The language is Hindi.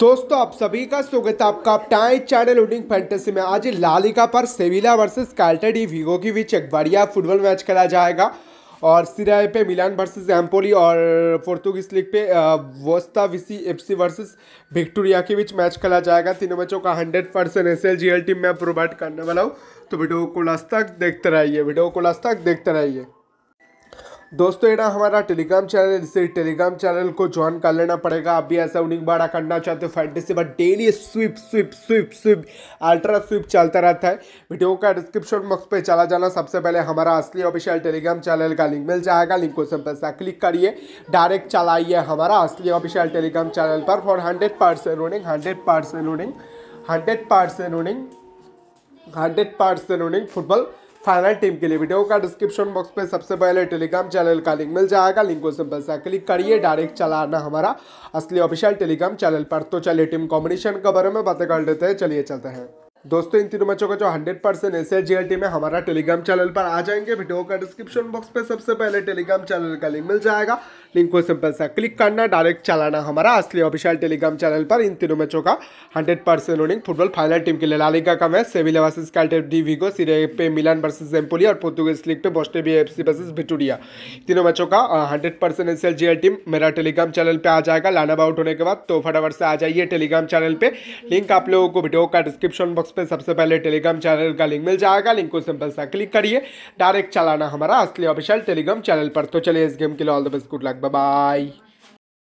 दोस्तों आप सभी का स्वागत है आपका टाइम चैनल उडिंग फैंटेसी में आज लालिका पर Sevilla versus Celta de Vigo के बीच एक बढ़िया फुटबॉल मैच खेला जाएगा और सिराए पे मिलान वर्सेस एम्पोली और पोर्तुगीज लीग पे वोस्ता विसी एफसी वर्सेस विक्टोरिया के बीच मैच खेला जाएगा तीनों मैचों का hundred percent S L team में प्रोवाइड करने वाला हूँ तो वीडियो को लास्ट तक देखते रहिए वीडियो को लास्ट तक देखते रहिए दोस्तों ये ना हमारा टेलीग्राम चैनल इसे टेलीग्राम चैनल को ज्वाइन कर लेना पड़ेगा आप भी ऐसा उनिंग बाड़ा करना चाहते हो फैंटेसी बट डेली स्विप स्विप स्विप स्विप अल्ट्रा स्विप चलता रहता है वीडियो का डिस्क्रिप्शन बॉक्स पे चला जाना सबसे पहले हमारा असली ऑफिशियल टेलीग्राम चैनल का लिंक मिल जाएगा लिंक को पैसा क्लिक करिए डायरेक्ट चलाइए हमारा असली ऑफिशियल टेलीग्राम चैनल पर for hundred percent winning hundred percent winning hundred percent winning hundred percent winning football final team के लिए वीडियो का डिस्क्रिप्शन बॉक्स में सबसे पहले टेलीग्राम चैनल का लिंक मिल जाएगा लिंक को सिंपल सा क्लिक करिए डायरेक्ट चलाना हमारा असली ऑफिशियल टेलीग्राम चैनल पर तो चलिए टीम कॉम्बिनेशन के बारे में बातें कर लेते हैं चलिए चलते हैं दोस्तों इन तीनों मैचों का जो 100 परसेंट एस एल में हमारा टेलीग्राम चैनल पर आ जाएंगे वीडियो का डिस्क्रिप्शन बॉक्स पे सबसे पहले टेलीग्राम चैनल का लिंक मिल जाएगा लिंक को सिंपल सा क्लिक करना डायरेक्ट चलाना हमारा असली ऑफिशियल टेलीग्राम चैनल पर इन तीनों मैचों का hundred percent winning football final team के लिए लालिका का match Sevilla versus Celta de Vigo Serie पे मिलान वर्सेज एम्पोली और पोर्तुगीज लीग पे बॉस्टेबी एफ सी वर्सेज भिटूरिया तीनों मैचों का hundred percent S L team मेरा टेलीग्राम चैनल पर आ जाएगा लाइन अब आउट होने के बाद तो फटाफट से आ जाइए टेलीग्राम चैनल पर लिंक आप लोगों को वीडियो का डिस्क्रिप्शन बॉक्स पर सबसे पहले टेलीग्राम चैनल का लिंक मिल जाएगा लिंक को सिंपल सा क्लिक करिए डायरेक्ट चलाना हमारा असली ऑफिशियल टेलीग्राम चैनल पर तो चलिए इस गेम के लिए all the best good luck 拜拜。